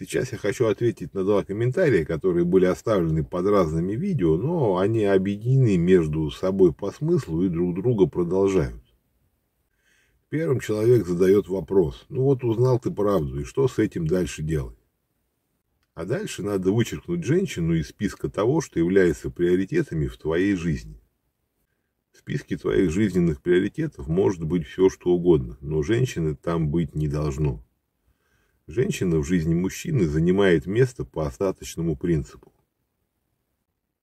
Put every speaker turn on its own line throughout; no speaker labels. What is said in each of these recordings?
Сейчас я хочу ответить на два комментария, которые были оставлены под разными видео, но они объединены между собой по смыслу и друг друга продолжают. Первым человек задает вопрос, ну вот узнал ты правду, и что с этим дальше делать? А дальше надо вычеркнуть женщину из списка того, что является приоритетами в твоей жизни. В списке твоих жизненных приоритетов может быть все что угодно, но женщины там быть не должно женщина в жизни мужчины занимает место по остаточному принципу.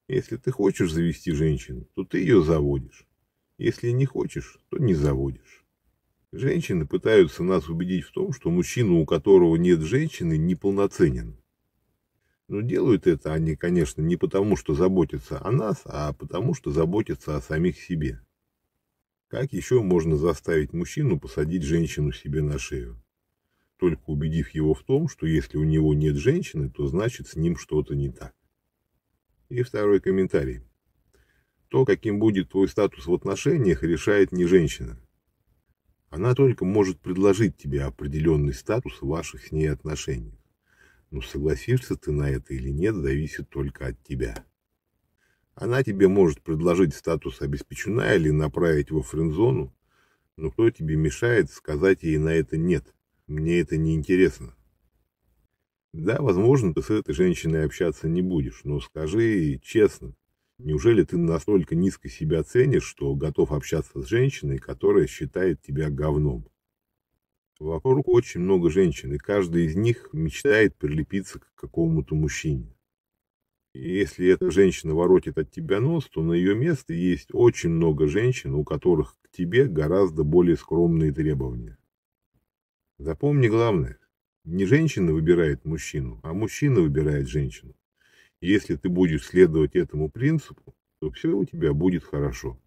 Если ты хочешь завести женщину, то ты ее заводишь. Если не хочешь, то не заводишь. Женщины пытаются нас убедить в том, что мужчина, у которого нет женщины, неполноценен. Но делают это они, конечно, не потому, что заботятся о нас, а потому, что заботятся о самих себе. Как еще можно заставить мужчину посадить женщину себе на шею? только убедив его в том, что если у него нет женщины, то значит с ним что-то не так. И второй комментарий. То, каким будет твой статус в отношениях, решает не женщина. Она только может предложить тебе определенный статус в ваших с ней отношениях. Но согласишься ты на это или нет, зависит только от тебя. Она тебе может предложить статус обеспеченная или направить во френдзону, но кто тебе мешает сказать ей на это «нет»? Мне это не интересно. Да, возможно, ты с этой женщиной общаться не будешь, но скажи честно, неужели ты настолько низко себя ценишь, что готов общаться с женщиной, которая считает тебя говном? Вокруг очень много женщин, и каждая из них мечтает прилепиться к какому-то мужчине. И если эта женщина воротит от тебя нос, то на ее место есть очень много женщин, у которых к тебе гораздо более скромные требования. Запомни главное. Не женщина выбирает мужчину, а мужчина выбирает женщину. Если ты будешь следовать этому принципу, то все у тебя будет хорошо.